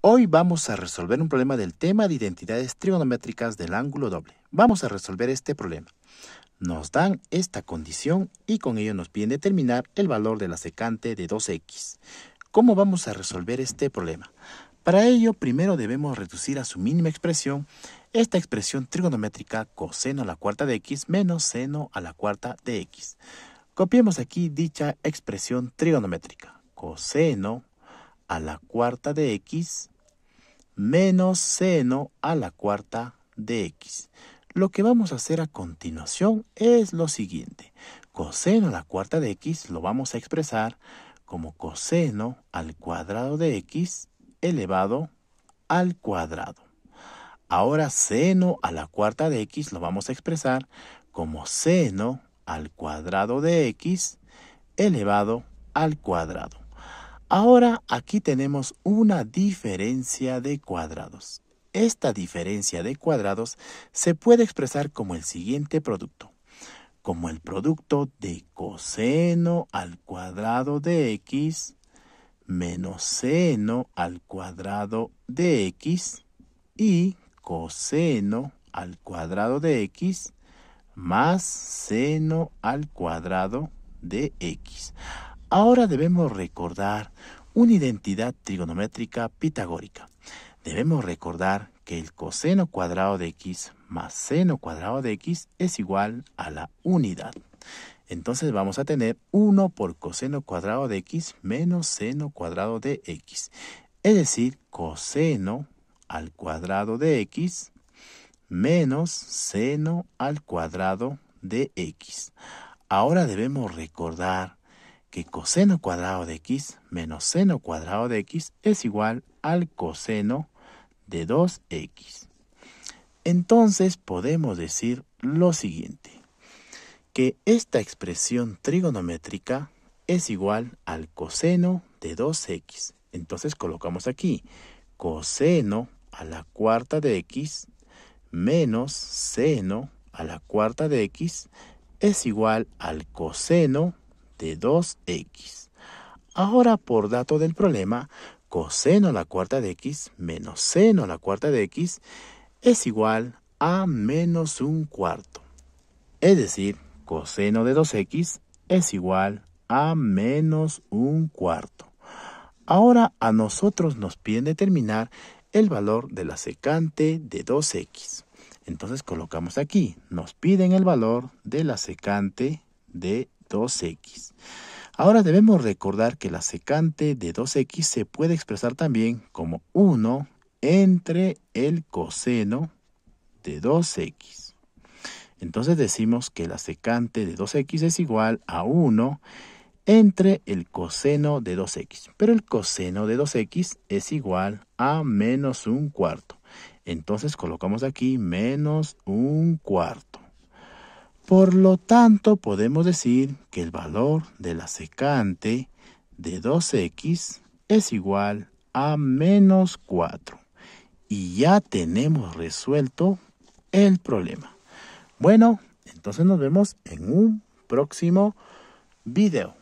Hoy vamos a resolver un problema del tema de identidades trigonométricas del ángulo doble. Vamos a resolver este problema. Nos dan esta condición y con ello nos piden determinar el valor de la secante de 2x. ¿Cómo vamos a resolver este problema? Para ello, primero debemos reducir a su mínima expresión esta expresión trigonométrica coseno a la cuarta de x menos seno a la cuarta de x. Copiemos aquí dicha expresión trigonométrica. Coseno a la cuarta de x menos seno a la cuarta de x. Lo que vamos a hacer a continuación es lo siguiente. Coseno a la cuarta de x lo vamos a expresar como coseno al cuadrado de x elevado al cuadrado. Ahora seno a la cuarta de x lo vamos a expresar como seno al cuadrado de x elevado al cuadrado. Ahora aquí tenemos una diferencia de cuadrados. Esta diferencia de cuadrados se puede expresar como el siguiente producto, como el producto de coseno al cuadrado de x menos seno al cuadrado de x y coseno al cuadrado de x más seno al cuadrado de x. Ahora debemos recordar una identidad trigonométrica pitagórica. Debemos recordar que el coseno cuadrado de x más seno cuadrado de x es igual a la unidad. Entonces vamos a tener 1 por coseno cuadrado de x menos seno cuadrado de x. Es decir, coseno al cuadrado de x menos seno al cuadrado de x. Ahora debemos recordar que coseno cuadrado de x menos seno cuadrado de x es igual al coseno de 2x. Entonces podemos decir lo siguiente, que esta expresión trigonométrica es igual al coseno de 2x. Entonces colocamos aquí coseno a la cuarta de x menos seno a la cuarta de x es igual al coseno de 2x. Ahora, por dato del problema, coseno a la cuarta de x menos seno a la cuarta de x es igual a menos un cuarto. Es decir, coseno de 2x es igual a menos un cuarto. Ahora a nosotros nos piden determinar el valor de la secante de 2x. Entonces colocamos aquí, nos piden el valor de la secante de 2x. Ahora debemos recordar que la secante de 2x se puede expresar también como 1 entre el coseno de 2x. Entonces decimos que la secante de 2x es igual a 1 entre el coseno de 2x. Pero el coseno de 2x es igual a menos un cuarto. Entonces colocamos aquí menos un cuarto. Por lo tanto, podemos decir que el valor de la secante de 2x es igual a menos 4. Y ya tenemos resuelto el problema. Bueno, entonces nos vemos en un próximo video.